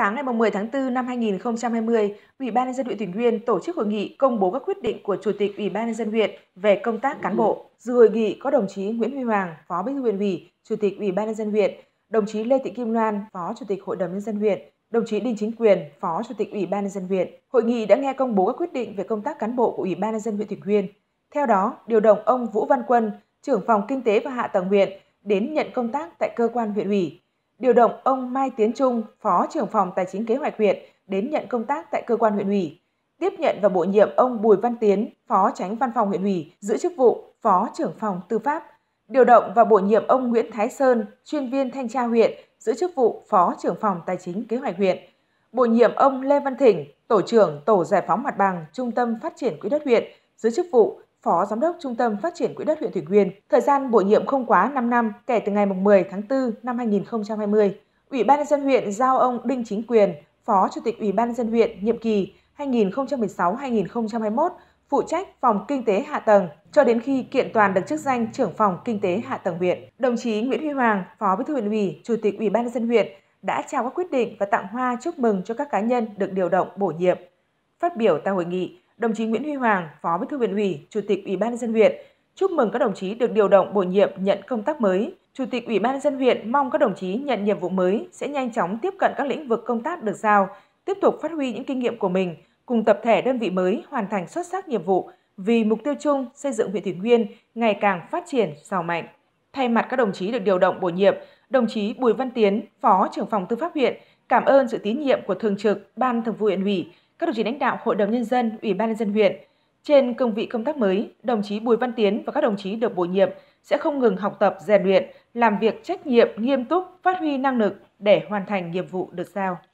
Sáng ngày 10 tháng 4 năm 2020, Ủy ban nhân dân huyện Thủy Nguyên tổ chức hội nghị công bố các quyết định của Chủ tịch Ủy ban nhân dân huyện về công tác cán bộ. Dự hội nghị có đồng chí Nguyễn Huy Hoàng, Phó Bí thư huyện ủy, Chủ tịch Ủy ban nhân dân huyện, đồng chí Lê Thị Kim Loan, Phó Chủ tịch Hội đồng nhân dân huyện, đồng chí Đinh Chính Quyền, Phó Chủ tịch Ủy ban nhân dân huyện. Hội nghị đã nghe công bố các quyết định về công tác cán bộ của Ủy ban nhân dân huyện Thủy Nguyên. Theo đó, điều động ông Vũ Văn Quân, trưởng phòng kinh tế và hạ tầng huyện đến nhận công tác tại cơ quan huyện ủy điều động ông Mai Tiến Trung, Phó trưởng phòng Tài chính Kế hoạch huyện đến nhận công tác tại cơ quan huyện ủy, tiếp nhận và bổ nhiệm ông Bùi Văn Tiến, Phó Tránh Văn phòng huyện ủy, giữ chức vụ Phó trưởng phòng Tư pháp, điều động và bổ nhiệm ông Nguyễn Thái Sơn, chuyên viên thanh tra huyện, giữ chức vụ Phó trưởng phòng Tài chính Kế hoạch huyện, bổ nhiệm ông Lê Văn Thỉnh, Tổ trưởng Tổ giải phóng mặt bằng Trung tâm Phát triển Quỹ đất huyện, giữ chức vụ Phó Giám đốc Trung tâm Phát triển Quỹ đất huyện Thủy Nguyên, thời gian bổ nhiệm không quá 5 năm kể từ ngày 10 tháng 4 năm 2020. Ủy ban nhân dân huyện giao ông Đinh Chính Quyền, Phó Chủ tịch Ủy ban nhân dân huyện nhiệm kỳ 2016-2021, phụ trách phòng kinh tế hạ tầng cho đến khi kiện toàn được chức danh trưởng phòng kinh tế hạ tầng huyện. Đồng chí Nguyễn Huy Hoàng, Phó Bí thư huyện ủy, Chủ tịch Ủy ban nhân dân huyện đã trao các quyết định và tặng hoa chúc mừng cho các cá nhân được điều động bổ nhiệm. Phát biểu tại hội nghị, đồng chí Nguyễn Huy Hoàng, Phó Bí thư huyện ủy, Chủ tịch Ủy ban nhân dân huyện chúc mừng các đồng chí được điều động bổ nhiệm nhận công tác mới. Chủ tịch Ủy ban nhân dân huyện mong các đồng chí nhận nhiệm vụ mới sẽ nhanh chóng tiếp cận các lĩnh vực công tác được giao, tiếp tục phát huy những kinh nghiệm của mình, cùng tập thể đơn vị mới hoàn thành xuất sắc nhiệm vụ vì mục tiêu chung xây dựng huyện Thủy Nguyên ngày càng phát triển giàu mạnh. Thay mặt các đồng chí được điều động bổ nhiệm, đồng chí Bùi Văn Tiến, Phó trưởng phòng Tư pháp huyện cảm ơn sự tín nhiệm của Thường trực Ban Thường vụ huyện ủy các đồng chí lãnh đạo Hội đồng Nhân dân, Ủy ban Nhân dân huyện. Trên cương vị công tác mới, đồng chí Bùi Văn Tiến và các đồng chí được bổ nhiệm sẽ không ngừng học tập, rèn luyện, làm việc trách nhiệm, nghiêm túc, phát huy năng lực để hoàn thành nhiệm vụ được giao.